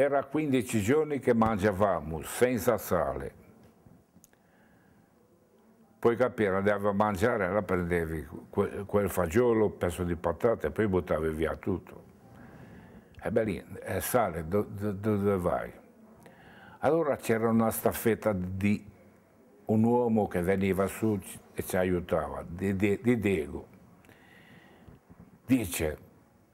Era 15 giorni che mangiavamo senza sale. Poi capire, andava a mangiare, allora prendevi quel fagiolo, pezzo di patate e poi buttavi via tutto. E eh beh lì, è eh, sale, do, do, dove vai? Allora c'era una staffetta di un uomo che veniva su e ci aiutava, di, di, di Diego. Dice,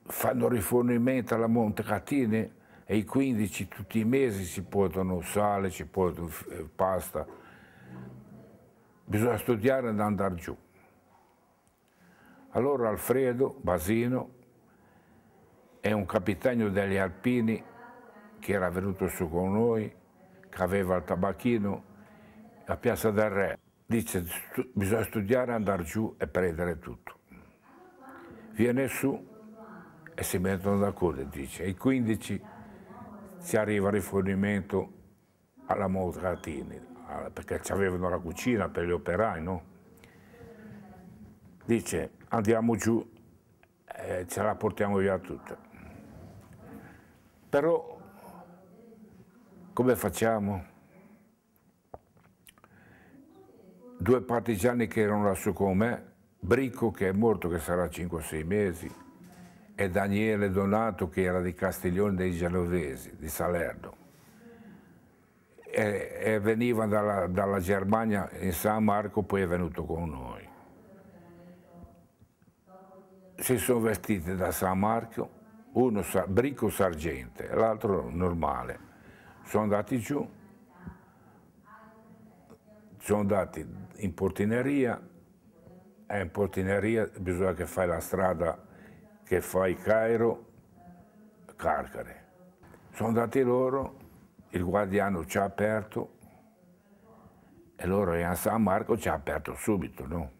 fanno rifornimento alla Monte Catini? e i 15 tutti i mesi si portano sale, ci portano eh, pasta. Bisogna studiare ad andare giù. Allora Alfredo Basino è un capitano degli alpini che era venuto su con noi, che aveva il tabacchino a Piazza del Re. Dice bisogna studiare, andare giù e prendere tutto. Viene su e si mettono d'accordo, dice, i 15 si arriva al rifornimento alla Motratini, perché avevano la cucina per gli operai, no? Dice, andiamo giù e eh, ce la portiamo via tutta. Però, come facciamo? Due partigiani che erano lassù con me, Brico che è morto, che sarà 5-6 mesi, e Daniele Donato che era di Castiglione dei Genovesi, di Salerno. E, e veniva dalla, dalla Germania in San Marco, poi è venuto con noi. Si sono vestiti da San Marco, uno brico sargente, l'altro normale. Sono andati giù, sono andati in portineria, e in portineria bisogna che fai la strada che fai Cairo, Carcare. Sono andati loro, il guardiano ci ha aperto e loro in San Marco ci ha aperto subito, no?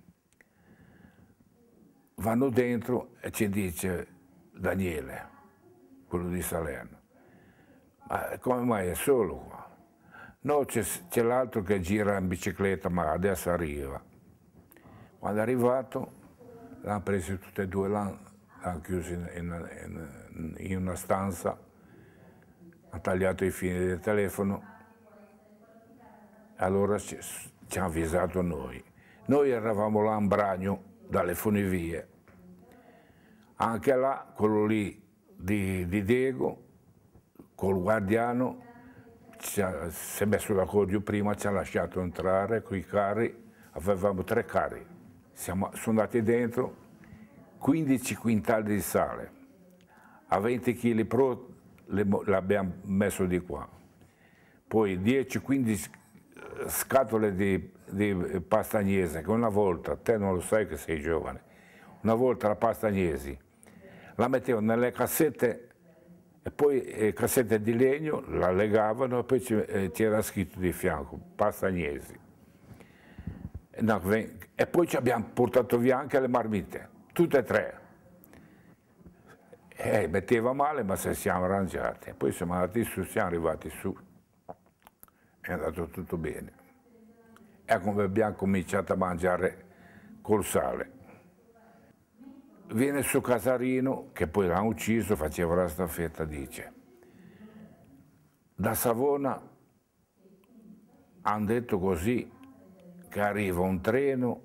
Vanno dentro e ci dice Daniele, quello di Salerno, ma come mai è solo qua? No, c'è l'altro che gira in bicicletta, ma adesso arriva. Quando è arrivato, l'hanno preso tutti e due, l'hanno l'hanno chiuso in, in, in, una stanza, ha tagliato i fili del telefono. Allora ci, ci ha avvisato noi. Noi eravamo là in Bragno, dalle funivie. Anche là, quello lì di, di Diego, col guardiano, ha, si è messo d'accordo prima, ci ha lasciato entrare con i carri, avevamo tre carri. Siamo, sono andati dentro, 15 quintali di sale, a 20 kg pro l'abbiamo messo di qua, poi 10-15 scatole di, di pasta agnese, che una volta, te non lo sai che sei giovane, una volta la pasta agnesi, la mettevano nelle cassette e poi le eh, cassette di legno, la legavano e poi eh, c'era scritto di fianco, pasta agnesi. e poi ci abbiamo portato via anche le marmite tutte e tre. Eh, metteva male, ma se siamo arrangiati. Poi siamo andati su, siamo arrivati su. È andato tutto bene. E come abbiamo cominciato a mangiare col sale. Viene su Casarino, che poi l'ha ucciso, faceva la staffetta, dice. Da Savona hanno detto così che arriva un treno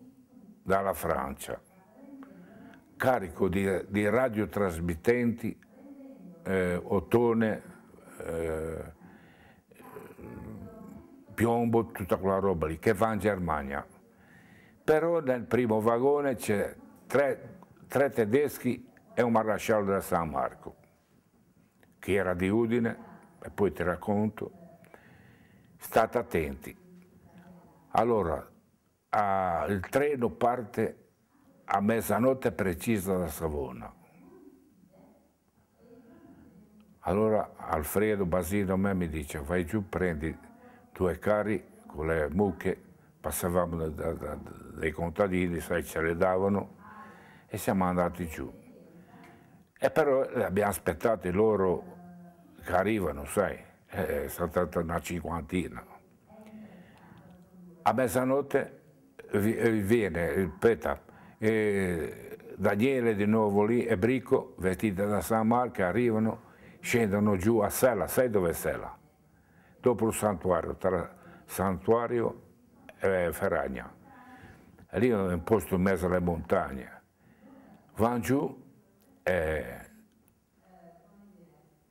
dalla Francia carico di, di radiotrasmittenti, eh, ottone, eh, piombo, tutta quella roba lì, che va in Germania. Però nel primo vagone c'è tre, tre tedeschi e un marasciallo della San Marco, che era di Udine, e poi ti racconto. State attenti. Allora, a, ah, il treno parte a mezzanotte precisa da Savona. Allora Alfredo Basino a me mi dice vai giù, prendi due carri con le mucche, passavamo da, da, dai contadini, sai, ce le davano e siamo andati giù. E però abbiamo aspettato loro che arrivano, sai, eh, è stata una cinquantina. A mezzanotte eh, viene il Peta e Daniele di nuovo lì e Brico, vestita da San Marco, arrivano, scendono giù a Sella, sai dove è Sella? Dopo il santuario, tra santuario e Ferragna. E lì è un posto in mezzo alle montagne. Vanno giù e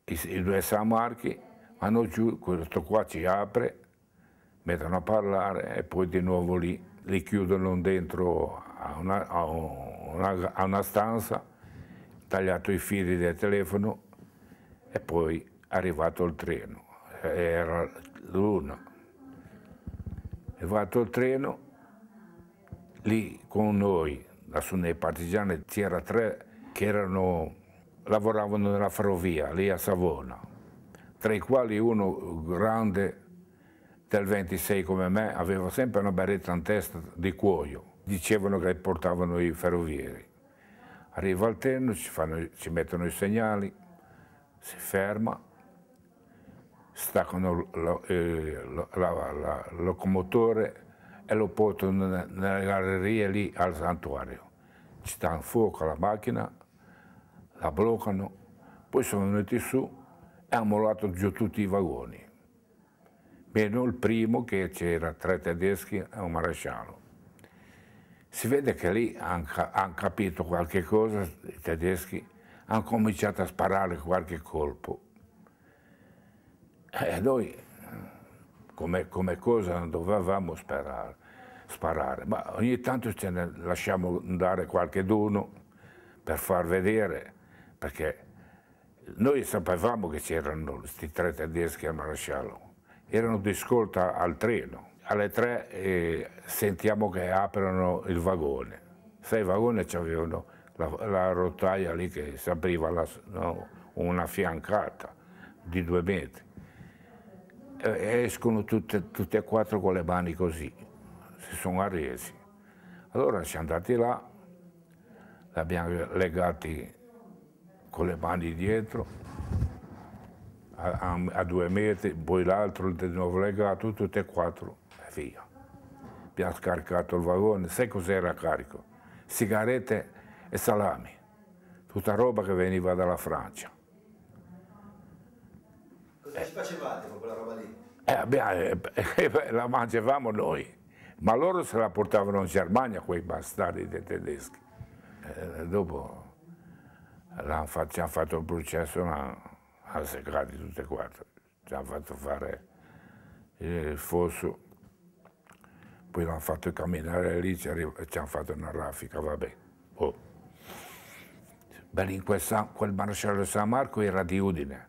i, i, due San Marchi vanno giù, questo qua ci apre, mettono a parlare e poi di nuovo lì li chiudono dentro a una, a una, a una stanza, tagliato i fili del telefono e poi è arrivato il treno. Era l'una. È arrivato il treno, lì con noi, lassù nei partigiani, c'era tre che erano, lavoravano nella ferrovia, lì a Savona, tra i quali uno grande del 26 come me, aveva sempre una berretta in testa di cuoio dicevano che portavano i ferrovieri. Arriva al treno, ci, fanno, ci mettono i segnali, si ferma, staccano lo, eh, lo, la, la, la, locomotore e lo portano nella galleria lì al santuario. Ci danno fuoco alla macchina, la bloccano, poi sono venuti su e hanno mollato giù tutti i vagoni, meno il primo che c'era tre tedeschi e un maresciallo. Si vede che lì hanno han capito qualche cosa, i tedeschi hanno cominciato a sparare qualche colpo. E eh, noi come, come cosa non dovevamo sperare, sparare, ma ogni tanto ce ne lasciamo andare qualche d'uno per far vedere, perché noi sapevamo che c'erano questi tre tedeschi a Marasciallo, erano di scorta al treno alle tre eh, sentiamo che aprono il vagone. Sei vagoni avevano la, la, rotaia lì che si apriva la, no, una fiancata di due metri. E eh, escono tutte, tutte, e quattro con le mani così, si sono arresi. Allora siamo andati là, li abbiamo legati con le mani dietro, a, a, a due metri, poi l'altro di nuovo legato, tutte e quattro via. Eh, abbiamo scaricato il vagone, sai cos'era carico? Sigarette e salami, tutta roba che veniva dalla Francia. Cosa eh. ci facevate con quella roba lì? Eh, abbiamo, eh, eh, la mangiavamo noi, ma loro se la portavano in Germania, quei bastardi dei tedeschi. Eh, dopo fatto, ci hanno fatto un processo, ma hanno seccato tutte e quattro. Ci hanno fatto fare il fosso poi l'hanno fatto camminare lì ci e ci hanno fatto una raffica, vabbè. Oh. Beh, in quel, San, quel maresciallo San Marco era di Udine.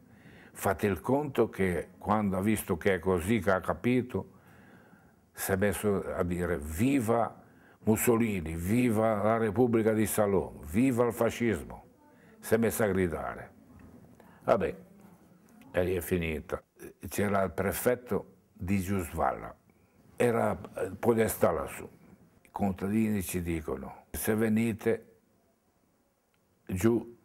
Fate il conto che quando ha visto che è così, che ha capito, si è messo a dire viva Mussolini, viva la Repubblica di Salò, viva il fascismo. Si è messo a gridare. Vabbè, e lì è finita. C'era il prefetto di Giusvalla, era eh, podestà lassù. I contadini ci dicono, se venite giù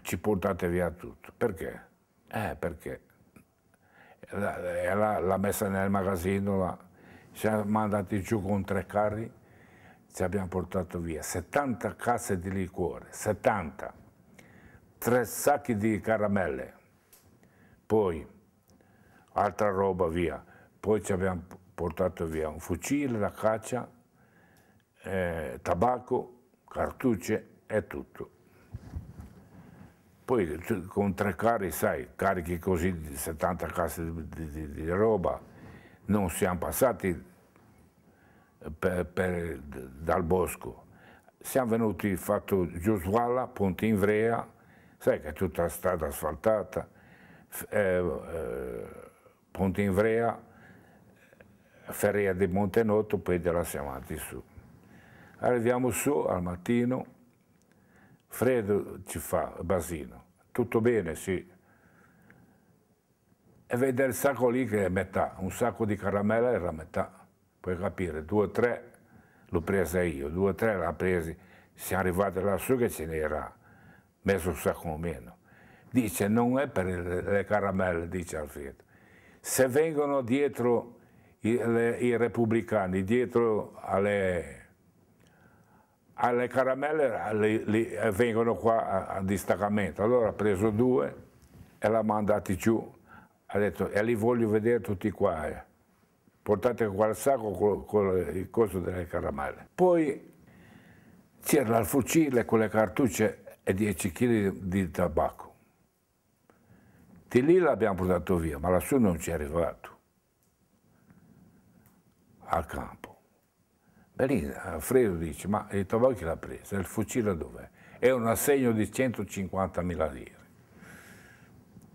ci portate via tutto. Perché? Eh, perché la, la, messa nel magazzino, la, ci siamo mandati giù con tre carri, ci abbiamo portato via 70 casse di liquore, 70, tre sacchi di caramelle, poi altra roba via, poi ci abbiamo portato via un fucile, la caccia, eh, tabacco, cartucce e tutto. Poi con tre carri, sai, carichi così di 70 casse di, di, di roba, non siamo passati per, per, dal bosco. Siamo venuti fatto giù Suala, Ponte Invrea, sai che è tutta la strada asfaltata, eh, eh, Ponte Invrea, Ferrea di Montenotto, poi te la siamo andati su. Arriviamo su al mattino, Freddo ci fa, Basino, tutto bene, sì. E vede il sacco lì che è metà, un sacco di caramella era metà. Puoi capire, due o tre l'ho presa io, due o tre l'ha presi, siamo arrivati lassù che ce n'era messo un sacco meno. Dice, non è per le caramelle, dice Alfredo. Se vengono dietro i, le, i repubblicani dietro alle, alle caramelle alle, le, vengono qua a, a, distaccamento. Allora ha preso due e l'ha mandati giù, ha detto e li voglio vedere tutti qua. Eh. Portate qua il sacco con, con il coso delle caramelle. Poi c'era il fucile con le cartucce e 10 kg di tabacco. Di lì l'abbiamo portato via, ma lassù non ci è arrivato al campo. Belina, Alfredo dice, ma il tabacco chi l'ha preso? Il fucile dov'è? È un assegno di 150.000 lire.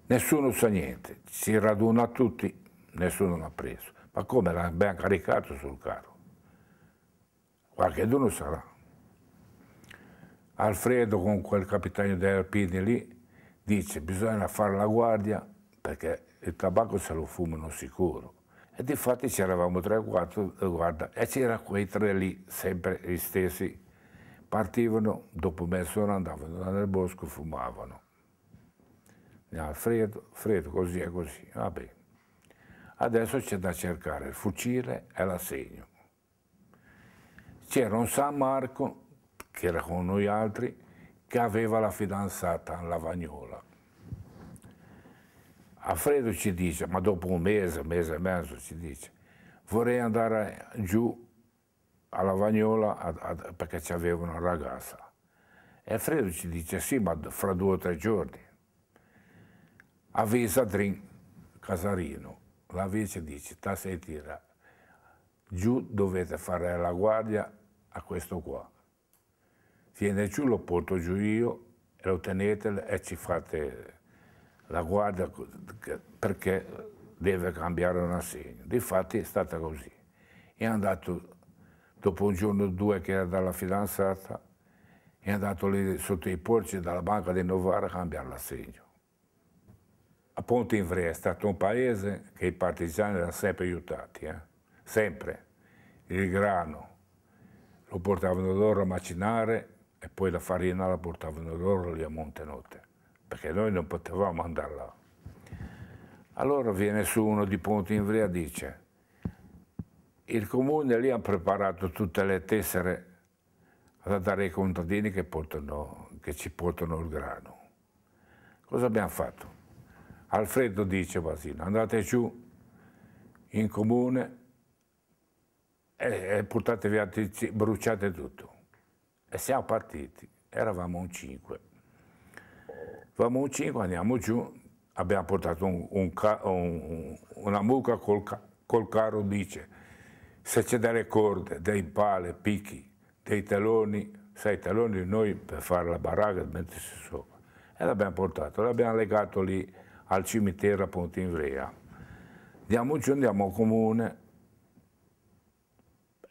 Nessuno sa niente, si raduna tutti, nessuno l'ha preso. Ma come L'ha ben caricato sul carro? Qualche d'uno sarà. Alfredo con quel capitano dei Alpini lì dice bisogna fare la guardia perché il tabacco se lo fumano sicuro. E di fatti c'eravamo tre o quattro, eh, guarda, e c'era quei tre lì, sempre gli stessi. Partivano, dopo mezz'ora andavano nel bosco, fumavano. No, freddo, freddo, così e così, va bene. Adesso c'è da cercare il fucile e l'assegno. C'era un San Marco, che era con noi altri, che aveva la fidanzata, la Vagnola. Alfredo ci dice, ma dopo un mese, un um mese um e mezzo ci dice, vorrei andare giù alla Vagnola a, a, perché c'aveva una ragazza. E Alfredo ci dice, sì, ma fra due o tre giorni. Avvisa Drin Casarino, la vice dice, ta senti, giù dovete fare la guardia a questo qua. Viene giù, lo porto giù io, lo tenete e ci fate la guarda perché deve cambiare un assegno. Difatti è stata così. È andato, dopo un giorno o due che era dalla fidanzata, è andato lì sotto i porci dalla banca di Novara a cambiare l'assegno. A Ponte Invrea è stato un paese che i partigiani erano sempre aiutati, eh? sempre. Il grano lo portavano loro a macinare e poi la farina la portavano loro lì a Montenotte perché noi non potevamo andare là. Allora viene su uno di Ponte Invrea e dice, il comune lì ha preparato tutte le tessere da dare ai contadini che, portano, che ci portano il grano. Cosa abbiamo fatto? Alfredo dice Basino, andate giù in comune e, e portatevi, bruciate tutto. E siamo partiti, eravamo un cinque. Famucci, quando andiamo giù, abbiamo portato un, un, una mucca col, col carro dice, se c'è delle corde, dei pale, picchi, dei taloni, sai, taloni noi per fare la baracca mettersi sopra. E l'abbiamo portato, l'abbiamo legato lì al cimitero a Ponte Invrea. Andiamo giù, andiamo al comune,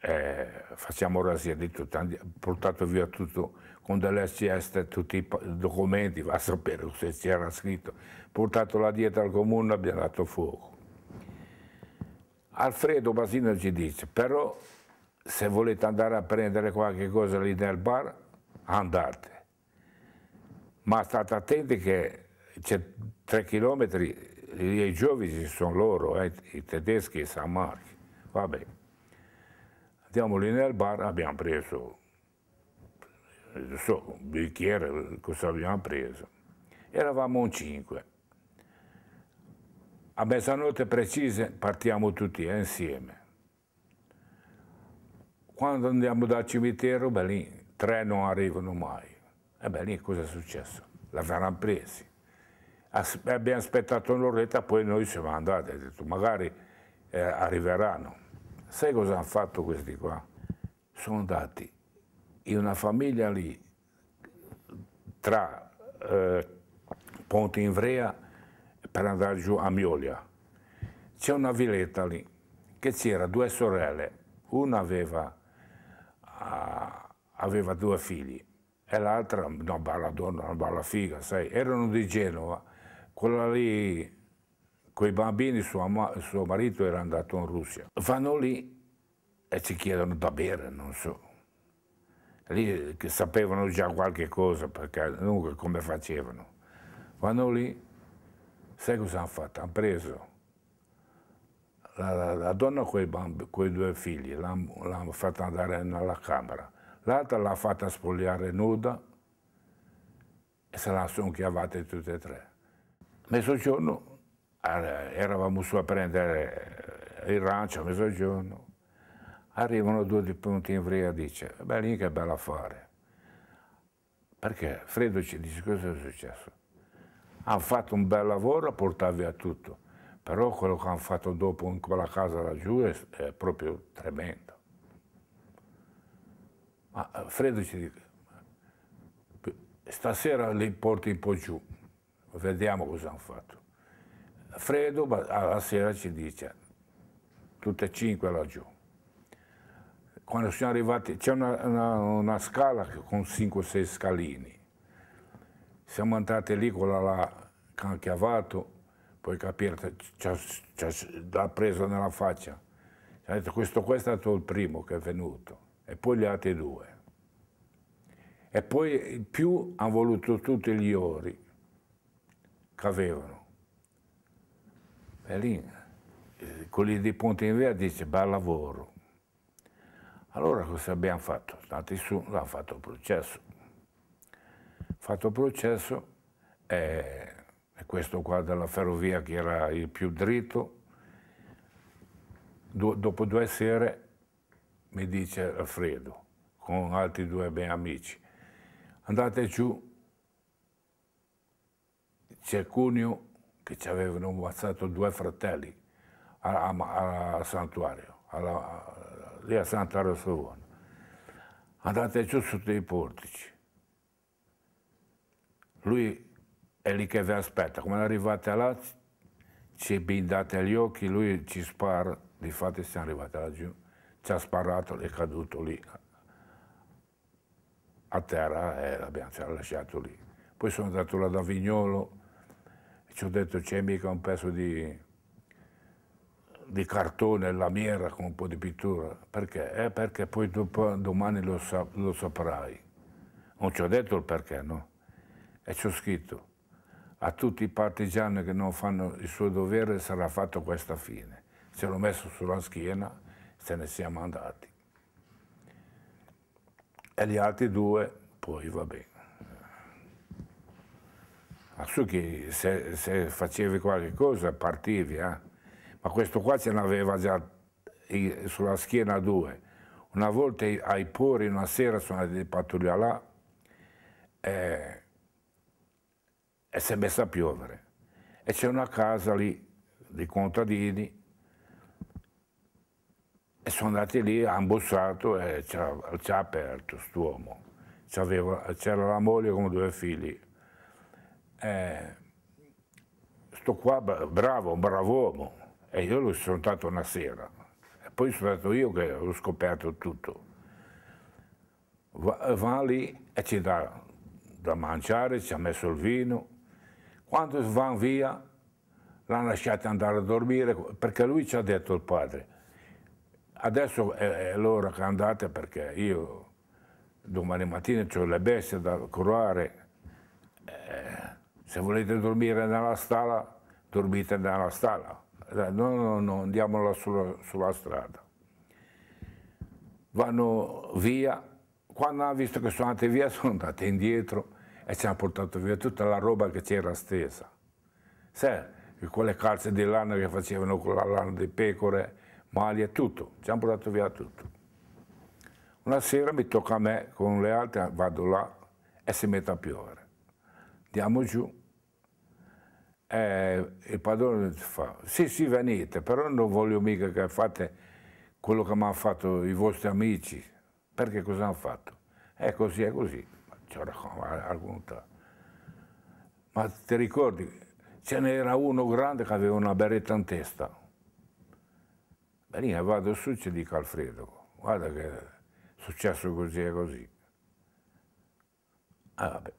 eh, facciamo rasia di tutto, abbiamo portato via tutto con delle sieste tutti i documenti, va a sapere se c'era scritto, portato la dietro al comune abbiamo dato fuoco. Alfredo Basino ci dice, però se volete andare a prendere qualche cosa lì nel bar, andate. Ma state attenti che c'è tre chilometri, i giovani sono loro, eh, i tedeschi e San Marco. Vabbè, andiamo lì nel bar, abbiamo preso eh, so, un bicchiere, cosa abbiamo preso? Eravamo in cinque. A mezzanotte precise partiamo tutti eh, insieme. Quando andiamo dal cimitero, beh, lì tre non arrivano mai. E eh, beh, lì cosa è successo? L'avranno presi. As abbiamo aspettato un'oretta, poi noi siamo andati, e detto magari eh, arriveranno. Sai cosa hanno fatto questi qua? Sono andati in una famiglia lì tra eh, Ponte Invrea per andare giù a Miolia. C'è una villetta lì che c'era due sorelle, una aveva, uh, aveva due figli e l'altra, una bella donna, una bella figa, sai, erano di Genova. Quella lì, quei bambini, suo, suo marito era andato in Russia. Vanno lì e ci chiedono da bere, non so, lì eh, che sapevano già qualche cosa, perché comunque come facevano. Vanno lì, sai cosa hanno fatto? Hanno preso la, la, la donna con i due figli, l'hanno fatta andare nella camera, l'altra l'ha fatta spogliare nuda e se la sono chiavate tutte e tre. Mezzogiorno eh, eravamo su a prendere il rancio a mezzogiorno, arrivano due di punti in fria e dice, eh beh lì che bello affare. Perché? Freddo ci dice cosa è successo. Hanno fatto un bel lavoro a portare via tutto, però quello che hanno fatto dopo in quella casa laggiù è, è proprio tremendo. Ma eh, Freddo ci dice, stasera li porti un po' giù, vediamo cosa hanno fatto. Freddo alla sera ci dice, tutte e cinque laggiù quando siamo arrivati, c'è una, una, una, scala con 5-6 scalini. Siamo andati lì con la, la can chiavato, poi capire, ci ha preso nella faccia. ha detto questo qua è stato il primo che è venuto e poi gli altri due. E poi più hanno voluto tutti gli ori che avevano. E lì, eh, quelli di Ponte Invea dice bel lavoro. Allora cosa abbiamo fatto? Andati su, l'hanno fatto processo. Fatto processo, eh, questo qua della ferrovia che era il più dritto, Do, dopo due sere mi dice Alfredo, con altri due miei amici, andate giù, c'è Cuneo che ci avevano ammazzato due fratelli al santuario, alla, lì a Santa Rosovona. Andate giù sotto i Portici. Lui è lì che vi aspetta. Come arrivate là, ci bindate gli occhi, lui ci spara. Difatti siamo arrivati laggiù, ci ha sparato, è caduto lì a terra e eh, l'abbiamo lasciato lì. Poi sono andato là da Vignolo e ci ho detto c'è mica un pezzo di di cartone, lamiera con un po' di pittura. Perché? Eh, perché poi dopo, domani lo, sa, lo saprai. Non ci ho detto il perché, no? E ci ho scritto, a tutti i partigiani che non fanno il suo dovere sarà fatto questa fine. Ce l'ho messo sulla schiena, se ne siamo andati. E gli altri due, poi va bene. Su chi se, se facevi qualche cosa partivi, eh? ma questo qua ce n'aveva già sulla schiena due. Una volta ai Pori, una sera, sono andati di pattuglia là e, e si è messa a piovere. E c'è una casa lì di contadini e sono andati lì, hanno bussato e ci ha, ci ha aperto quest'uomo. C'era la moglie con due figli. E, sto qua bravo, un bravo uomo, e io l'ho sono una sera. E poi sono stato io che ho scoperto tutto. Va, va lì e ci dà da mangiare, ci ha messo il vino. Quando vanno via, l'hanno lasciato andare a dormire, perché lui ci ha detto il padre, adesso è, è l'ora che andate perché io domani mattina ho le bestie da curare, eh, se volete dormire nella stalla, dormite nella stalla no, no, no, andiamola sulla, sulla strada. Vanno via, quando hanno visto che sono andate via sono andate indietro e ci hanno portato via tutta la roba che c'era stesa. Sai, quelle calze di lana che facevano con la lana di pecore, maglie, tutto, ci hanno portato via tutto. Una sera mi tocca a me con le altre, vado là e si mette a piovere. Andiamo giù, eh, il padrone fa, sì sì venite, però non voglio mica che fate quello che mi hanno fatto i vostri amici, perché cosa hanno fatto? È così, è così. Ma ti ricordi, ce n'era uno grande che aveva una beretta in testa. Veniva, vado su e dico Alfredo, guarda che è successo così e così. Ah, vabbè.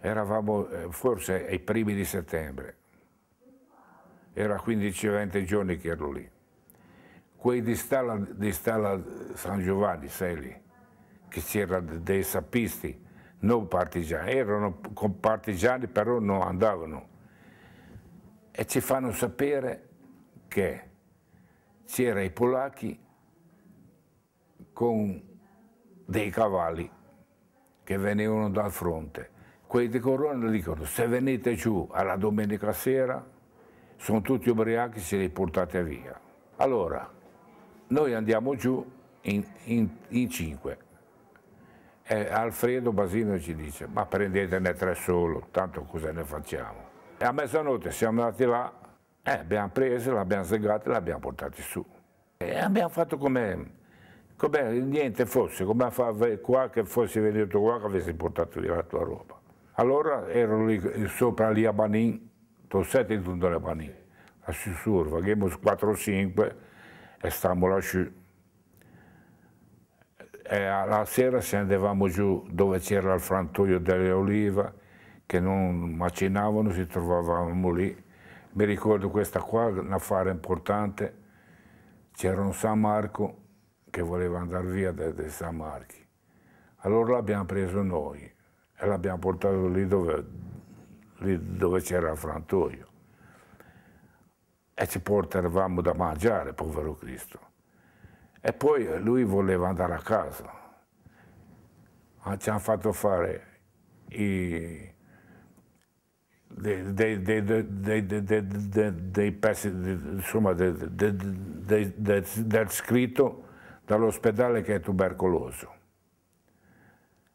eravamo eh, forse ai primi di settembre, era 15-20 giorni che ero lì. Quei di Stalla, di Stalla San Giovanni, sei lì, che c'erano dei sapisti, non partigiani, erano con partigiani però non andavano. E ci fanno sapere che c'erano i polacchi con dei cavalli che venivano dal fronte. Quelli di Corona dicono se venite giù alla domenica sera sono tutti ubriachi, se li portate via. Allora, noi andiamo giù in, in, in cinque. E Alfredo Basino ci dice ma prendetene tre solo, tanto cosa ne facciamo? E a mezzanotte siamo andati là, eh, abbiamo preso, l'abbiamo segato e l'abbiamo portato su. E abbiamo fatto come come niente fosse, come fa qua che fossi venuto qua che avessi portato via la tua roba. Allora ero lì sopra lì a Banin, tossette in tutto le Banin, a sussurro, facciamo 4-5 e stiamo lasciando. E alla sera se andavamo giù dove c'era il frantoio delle olive che non macinavano, si trovavamo lì. Mi ricordo questa qua, un affare importante, c'era un San Marco che voleva andare via da, da San Marchi. Allora l'abbiamo preso noi e l'abbiamo portato lì dove, dove c'era il frantoio. E ci portavamo da mangiare, povero Cristo. E poi lui voleva andare a casa. Ci hanno fatto fare i, dei, dei, dei, dei, pezzi, insomma, del scritto dall'ospedale che è tubercoloso.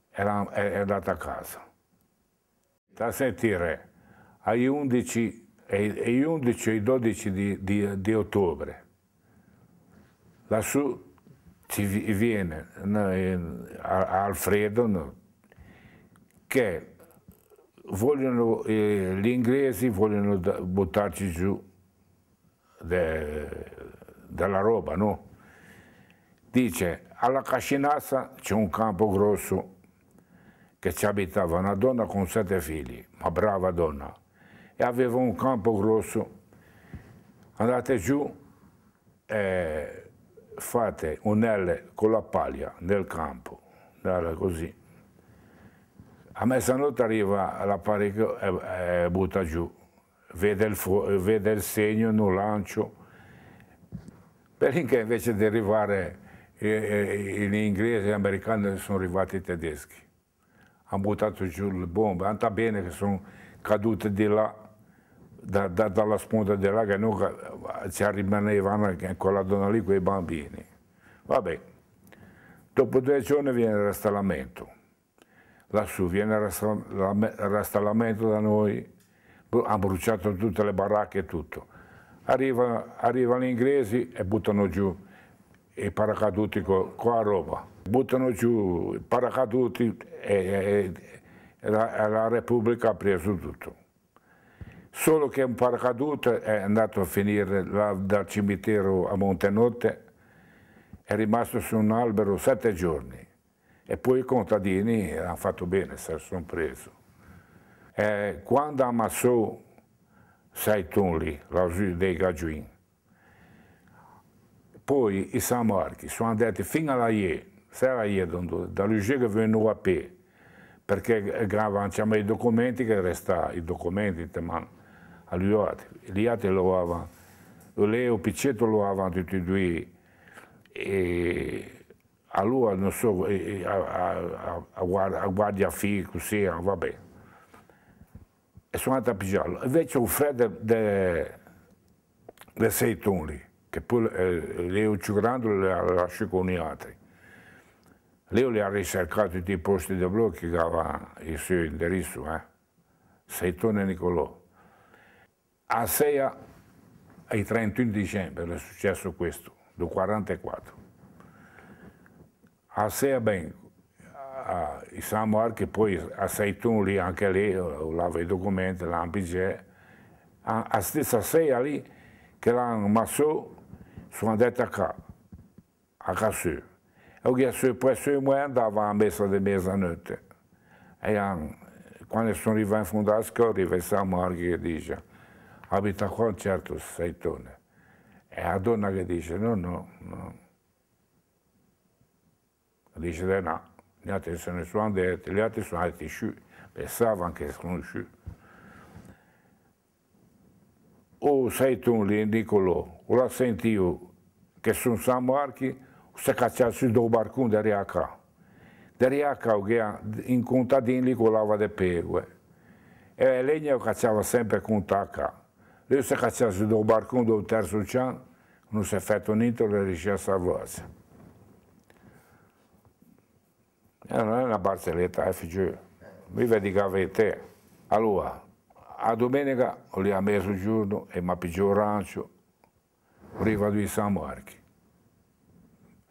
Era, è, è andata a casa. Da sentire agli 11 e 11 e 12 di, di, di ottobre. Lassù ci viene Alfredo che vogliono, eh, gli inglesi vogliono buttarci giù de, della roba, no? Dice, alla Cascinassa c'è un campo grosso che ci abitava una donna con sette figli, una brava donna, e aveva un campo grosso. Andate giù e fate un L con la paglia nel campo, così. A mezzanotte arriva l'apparecchio e, e butta giù, vede il, vede il segno, non lancio, perché invece di arrivare e, e, e gli inglesi e gli americani sono arrivati i tedeschi. Hanno buttato giù le bombe, andata bene che sono cadute di là, da, da, dalla sponda di là, che non ci rimanevano quella donna lì quei bambini. Vabbè, dopo due giorni viene il rastrellamento. Lassù viene il rastrellamento da noi, hanno bruciato tutte le baracche e tutto. Arriva, arrivano gli inglesi e buttano giù i paracaduti qua a Roma. Buttano giù i paracaduti e, e la, la, Repubblica ha preso tutto. Solo che un paracaduto è andato a finire là, dal cimitero a Montenotte, è rimasto su un albero sette giorni e poi i contadini hanno fatto bene, se lo sono preso. E quando ammassò sei lì, la dei Gajuin, poi i Samorchi sono andati fino alla IE, sarà IE, da Lugiga venne a P, perché gravano i documenti che restavano, i documenti, ma a lui gli altri lo avevano, lei e Piccetto lo avevano tutti e due, e a lui, non so, a, a, a guardia figli, così, vabbè. E sono andato a pigiarlo. Invece un freddo del de, de Seitun che poi eh, Leo Ciurando le la lasciò con gli altri. Leo le ha ricercato tutti i posti di blocco che aveva il suo indirizzo, eh? Seitone Nicolò. A 6 ai 31 dicembre è successo questo, del 44. A 6 ben, a, i Samuar che poi a Seitone lì, anche lì, eh, lava i documenti, l'AMPG, a, a stessa 6 lì che l'hanno messo sua andata cá, a casu. Eu ia ser presso e mãe, dava a mesa de mesa à noite. E quando sono arrivato in Fundasco, arriva a Marghi che dice, abita qua un certo seitone. E la donna che dice, no, no, no. Dice, no, gli altri sono andati, gli altri sono andati sciù, pensavano che sono sconosciuti o sei tu lì dico ora sentivo che sono samarchi, se cacciassi due barconi da Riacca. Da Riacca in contadini li colava le pegue. E legna cacciava sempre con tacca. Lui se cacciassi due barcone del terzo cian, non si è fatto niente, le riuscì a salvarsi. E eh, non è una barzelletta, è eh, figlio. Vive di gavette. Allora, a domenica lì a mezzogiorno e mi pigiò rancio, riva di San Marco.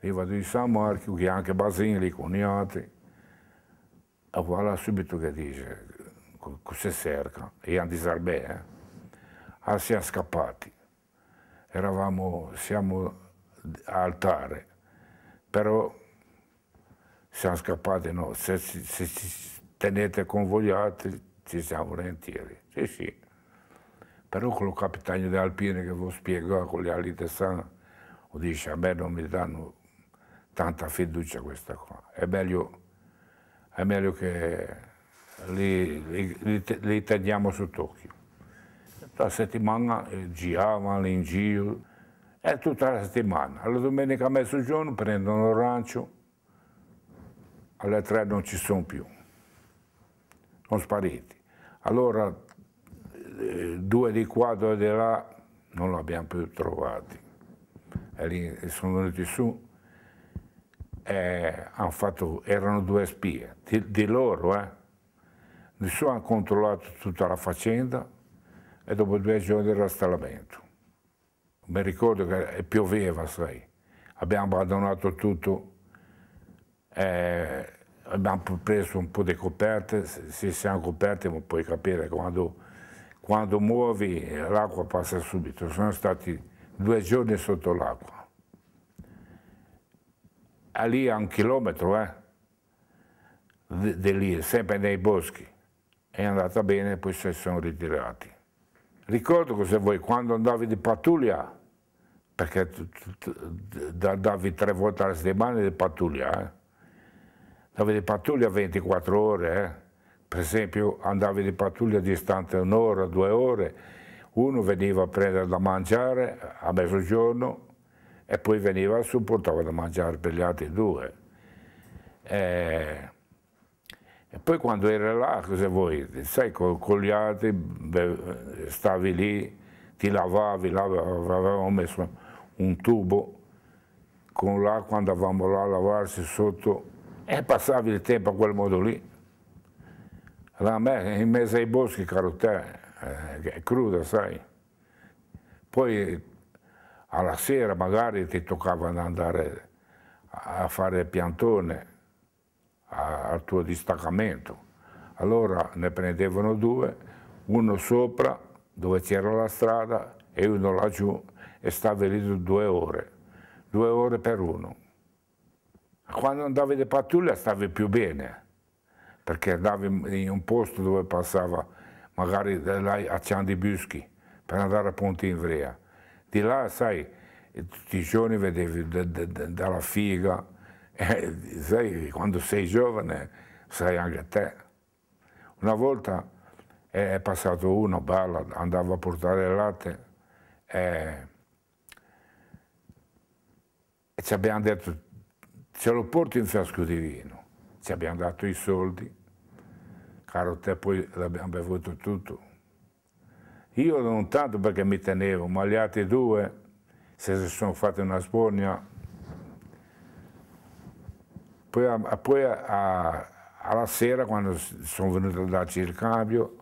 Riva di San Marco, che anche Basin lì con gli altri. E voilà subito che dice, cosa cerca? E a disarbe, eh? Ah, si scappati. Eravamo, siamo altare, però siamo scappati, no, se, se ci tenete convogliati ci siamo volentieri, sì sì. Però con il capitano di Alpine che vi spiegò con le ali di tessane, dice a me non mi danno tanta fiducia questa qua, è meglio, è meglio che li, li, li, li teniamo sott'occhio. La settimana eh, giravano in giro, è tutta la settimana. Alla domenica a mezzogiorno prendono l'orancio, alle tre non ci sono più, sono spariti. Allora eh, due di qua, due di là, non li abbiamo più trovati. E lì sono venuti su e hanno fatto, erano due spie, di, di loro, eh. Nessuno ha controllato tutta la faccenda e dopo due giorni del rastrellamento. Mi ricordo che pioveva, sai, abbiamo abbandonato tutto. Eh, abbiamo preso un po' di coperte, se siamo coperte puoi capire quando, quando muovi l'acqua passa subito, sono stati due giorni sotto l'acqua. A lì a un chilometro, eh, di lì, sempre nei boschi. È andata bene, poi si sono ritirati. Ricordo cosa vuoi, quando andavi di pattuglia, perché andavi tre volte alla settimana di pattuglia, eh? andavi di pattuglia 24 ore, eh? per esempio andavi di pattuglia distante un'ora, due ore, uno veniva a prendere da mangiare a mezzogiorno e poi veniva e supportava da mangiare per gli altri due. E, eh, e poi quando eri là, cosa vuoi? Sai, con, con gli altri beh, stavi lì, ti lavavi, avevamo messo un tubo con l'acqua, andavamo là a lavarsi sotto e passavi il tempo a quel modo lì. Allora a me in mezzo ai boschi, caro te, eh, è cruda, sai. Poi alla sera magari ti toccava andare a fare piantone al tuo distaccamento. Allora ne prendevano due, uno sopra dove c'era la strada e uno laggiù e stavi lì due ore, due ore per uno. Quando andavi di pattuglia stavi più bene, perché andavi in un posto dove passava, magari a là a Ciandibuschi, per andare a Ponte Ivrea. Di là, sai, tutti i giorni vedevi dalla figa, e, eh, sai, quando sei giovane sai anche te. Una volta eh, è passato uno, bella, andava a portare il latte e, eh, e ci abbiamo detto ce lo porti in frasco di vino, ci abbiamo dato i soldi, caro te poi l'abbiamo bevuto tutto. Io non tanto perché mi tenevo, ma gli altri due, se si sono fatti una spugna, poi, a, poi a, alla sera quando sono venuto a darci il cambio,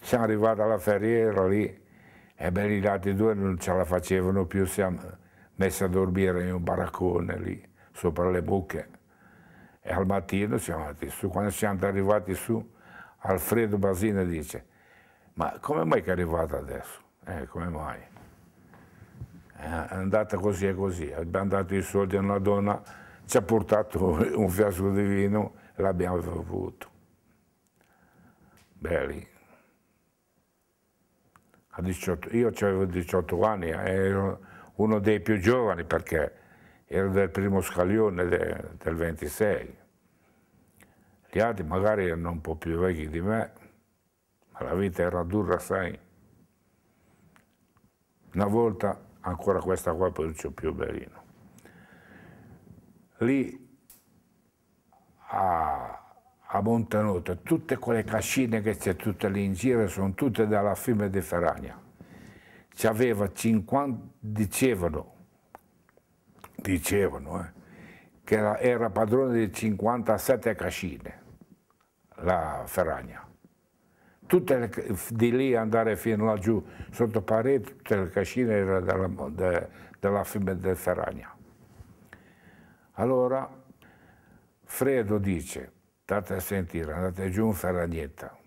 siamo arrivati alla ferriera lì, e beh, gli altri due non ce la facevano più, siamo messi a dormire in un baraccone lì sopra le buche. E al mattino siamo andati su. Quando siamo arrivati su, Alfredo Basina dice, ma come mai che è arrivato adesso? Eh, come mai? Eh, è andata così e così. Abbiamo dato i soldi a una donna, ci ha portato un fiasco di vino e l'abbiamo bevuto. Belli. A 18, io avevo 18 anni, ero uno dei più giovani perché era del primo scaglione de, del 26. Gli altri magari erano un po' più vecchi di me, ma la vita era dura, sai. Una volta, ancora questa qua per più Piuberino. Lì a, a Montenuto, tutte quelle cascine che c'è tutte lì in giro sono tutte dalla fine di Ferragna. C'aveva 50, dicevano, dicevano, eh, che era, era, padrone di 57 cascine, la Ferragna. Tutte le, di lì andare fino laggiù, sotto parete, tutte le cascine erano della, de, della del Ferragna. Allora Fredo dice, andate a sentire, andate giù in Ferragnetta,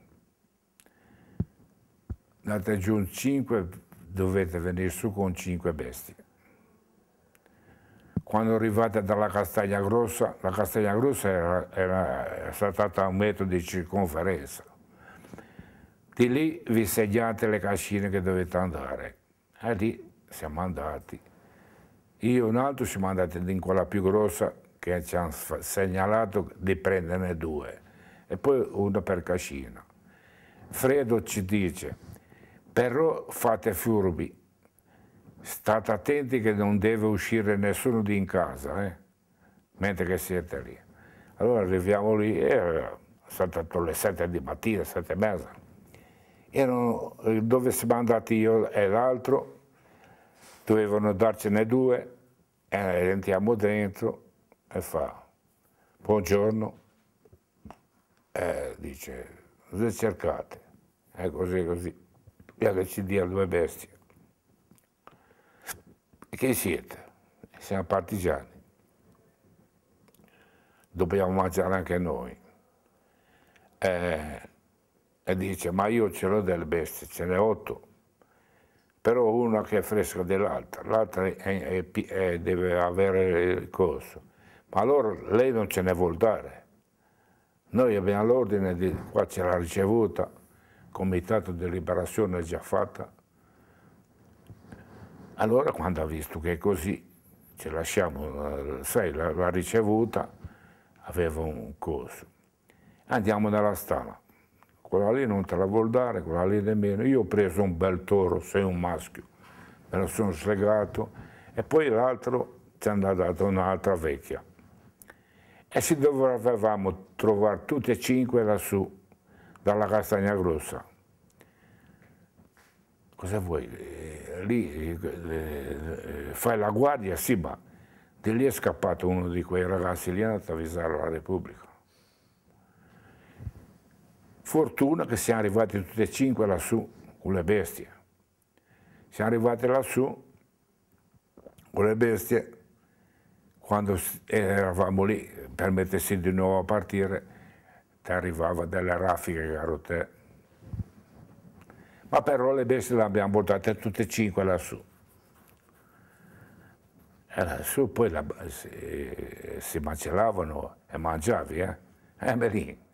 andate giù in 5, dovete venire su con 5 bestie quando arrivate dalla Castagna Grossa, la Castagna Grossa era, era stata a un metro di circonferenza. Di lì vi segnate le cascine che dovete andare. E lì siamo andati. Io e un altro siamo andati in quella più grossa che ci hanno segnalato di prenderne due e poi una per cascina. Fredo ci dice, però fate furbi, state attenti che non deve uscire nessuno di in casa, eh? mentre che siete lì. Allora arriviamo lì, era eh, stato le sette di mattina, sette e mezza, erano, eh, dove siamo andati io e l'altro, dovevano darcene due, e eh, entriamo dentro e fa, buongiorno, e dice, cosa cercate? E così, così, e che ci dia due bestie che siete? Siamo partigiani. Dobbiamo mangiare anche noi. Eh, e dice, ma io ce l'ho delle bestie, ce ne ho otto, però una che è fresca dell'altra, l'altra deve avere il corso. Ma allora lei non ce ne vuole dare. Noi abbiamo l'ordine qua ce l'ha ricevuta, il comitato di liberazione è già fatta, allora quando ha visto che è così, ce lasciamo, sai, la, ricevuta aveva un coso. Andiamo nella stalla, quella lì non te la vuol dare, quella lì nemmeno. Io ho preso un bel toro, sei un maschio, me lo sono slegato e poi l'altro ci hanno dato un'altra vecchia. E ci dovevamo trovare tutti e cinque lassù, dalla Castagna Grossa cosa vuoi? Eh, lì eh, eh, fai la guardia, sì, ma di lì è scappato uno di quei ragazzi lì è andato a avvisare la Repubblica. Fortuna che siamo arrivati tutti e cinque lassù con le bestie. Siamo arrivati lassù con le bestie quando eravamo lì per mettersi di nuovo a partire ti arrivava delle raffiche che a te ma però le bestie le abbiamo portate tutte e cinque lassù. E lassù poi la, si, si, macellavano e mangiavi, eh? Eh,